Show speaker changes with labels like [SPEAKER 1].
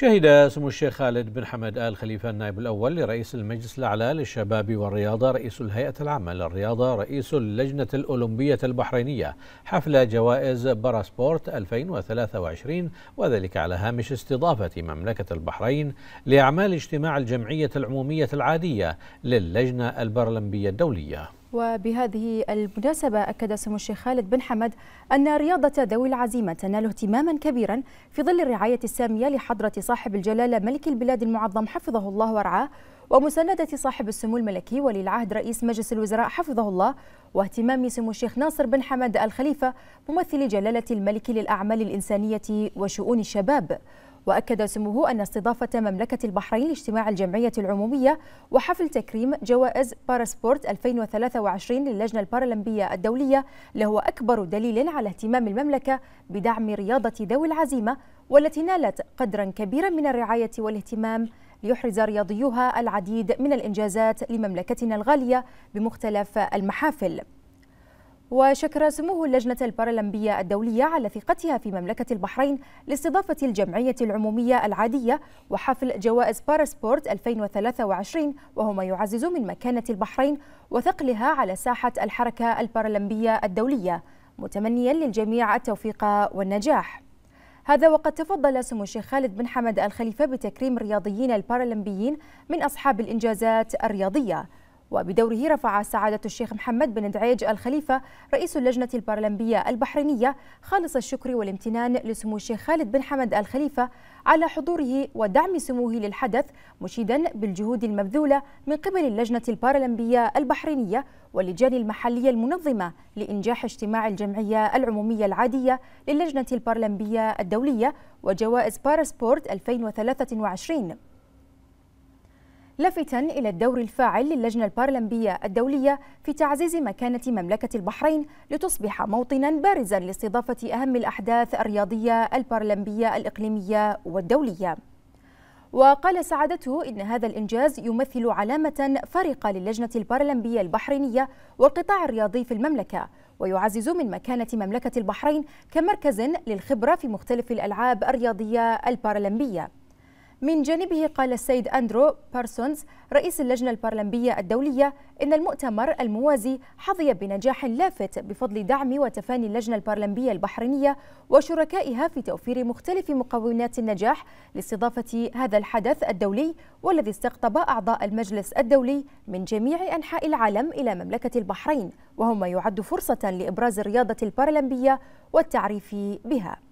[SPEAKER 1] شهد سمو الشيخ خالد بن حمد آل خليفة النائب الأول لرئيس المجلس الأعلى للشباب والرياضة رئيس الهيئة العامة للرياضة رئيس اللجنة الأولمبية البحرينية حفل جوائز باراسبورت 2023 وذلك على هامش استضافة مملكة البحرين لأعمال اجتماع الجمعية العمومية العادية للجنة البرلمبية الدولية
[SPEAKER 2] وبهذه المناسبة أكد سمو الشيخ خالد بن حمد أن رياضة ذوي العزيمة تنال اهتماما كبيرا في ظل الرعاية السامية لحضرة صاحب الجلالة ملك البلاد المعظم حفظه الله ورعاه ومساندة صاحب السمو الملكي ولي العهد رئيس مجلس الوزراء حفظه الله واهتمام سمو الشيخ ناصر بن حمد الخليفة ممثل جلالة الملك للأعمال الإنسانية وشؤون الشباب وأكد سموه أن استضافة مملكة البحرين لاجتماع الجمعية العمومية وحفل تكريم جوائز باراسبورت 2023 للجنة البارالمبية الدولية لهو أكبر دليل على اهتمام المملكة بدعم رياضة ذوي العزيمة والتي نالت قدرا كبيرا من الرعاية والاهتمام ليحرز رياضيها العديد من الإنجازات لمملكتنا الغالية بمختلف المحافل وشكر سموه اللجنة البارالمبية الدولية على ثقتها في مملكة البحرين لاستضافة الجمعية العمومية العادية وحفل جوائز باراسبورت 2023 وهو ما يعزز من مكانة البحرين وثقلها على ساحة الحركة البارالمبية الدولية متمنيا للجميع التوفيق والنجاح هذا وقد تفضل سمو الشيخ خالد بن حمد الخليفة بتكريم الرياضيين البارالمبيين من أصحاب الإنجازات الرياضية وبدوره رفع سعادة الشيخ محمد بن دعيج الخليفة رئيس اللجنة البارلمبية البحرينية خالص الشكر والامتنان لسمو الشيخ خالد بن حمد الخليفة على حضوره ودعم سموه للحدث مشيدا بالجهود المبذولة من قبل اللجنة البارلمبية البحرينية واللجان المحلية المنظمة لإنجاح اجتماع الجمعية العمومية العادية للجنة البارلمبية الدولية وجوائز باراسبورت 2023 لافتا إلى الدور الفاعل للجنة البارلمبية الدولية في تعزيز مكانة مملكة البحرين لتصبح موطنا بارزا لاستضافة أهم الأحداث الرياضية البارلمبية الإقليمية والدولية وقال سعادته إن هذا الإنجاز يمثل علامة فارقة للجنة البارلمبيه البحرينية والقطاع الرياضي في المملكة ويعزز من مكانة مملكة البحرين كمركز للخبرة في مختلف الألعاب الرياضية البارلمبيه من جانبه قال السيد أندرو بارسونز رئيس اللجنة البارلمبية الدولية إن المؤتمر الموازي حظي بنجاح لافت بفضل دعم وتفاني اللجنة البارلمبية البحرينية وشركائها في توفير مختلف مقومات النجاح لاستضافة هذا الحدث الدولي والذي استقطب أعضاء المجلس الدولي من جميع أنحاء العالم إلى مملكة البحرين وهو ما يعد فرصة لإبراز الرياضة البرلمانية والتعريف بها